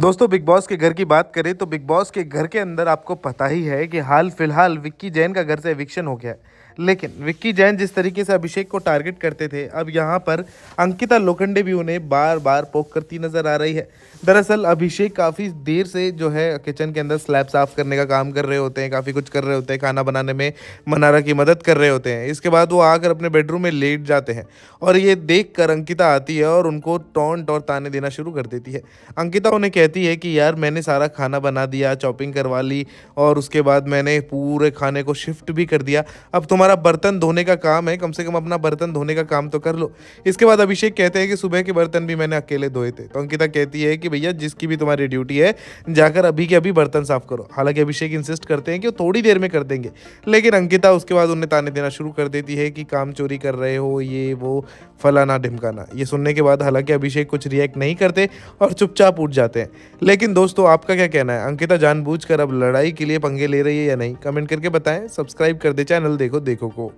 दोस्तों big boss के घर की बात करें तो बिग बॉस के घर के अंदर आपको पता ही है कि हाल फिलहाल विक्की जैन का घर से एविक्शन हो गया है लेकिन विक्की जैन जिस तरीके से अभिषेक को टारगेट करते थे अब यहाँ पर अंकिता लोखंडे भी उन्हें बार बार पोक करती नजर आ रही है दरअसल अभिषेक काफ़ी देर से जो है किचन के अंदर स्लैब साफ करने का काम कर रहे होते हैं काफ़ी कुछ कर रहे होते हैं खाना बनाने में मनारा की मदद कर रहे होते हैं इसके बाद वो आकर अपने बेडरूम में लेट जाते हैं और ये देख कर अंकिता आती है और उनको टॉन्ट और ताने देना शुरू कर देती है अंकिता उन्हें कहती है कि यार मैंने सारा खाना बना दिया चॉपिंग करवा ली और उसके बाद मैंने पूरे खाने को शिफ्ट भी कर दिया अब तुम्हारा बर्तन धोने का काम है कम से कम अपना बर्तन धोने का काम तो कर लो इसके बाद अभिषेक कहते हैं कि सुबह के बर्तन भी मैंने अकेले धोए थे तो अंकिता कहती है कि भैया जिसकी भी तुम्हारी ड्यूटी है जाकर अभी के अभी बर्तन साफ करो हालांकि अभिषेक इंसिस्ट करते हैं कि वो थोड़ी देर में कर देंगे लेकिन अंकिता उसके बाद उन्हें ताने देना शुरू कर देती है कि काम चोरी कर रहे हो ये वो फलाना ढिमकाना ये सुनने के बाद हालांकि अभिषेक कुछ रिएक्ट नहीं करते और चुपचाप उठ जाते हैं लेकिन दोस्तों आपका क्या कहना है अंकिता जानबूझकर अब लड़ाई के लिए पंगे ले रही है या नहीं कमेंट करके बताएं सब्सक्राइब कर दे चैनल देखो देखो को